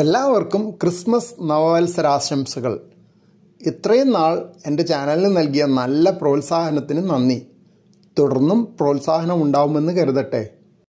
എല്ലാവർക്കും ക്രിസ്മസ് നവവത്സരാശംസകൾ ഇത്രയും നാൾ എൻ്റെ ചാനലിന് നൽകിയ നല്ല പ്രോത്സാഹനത്തിന് നന്ദി തുടർന്നും പ്രോത്സാഹനം ഉണ്ടാവുമെന്ന് കരുതട്ടെ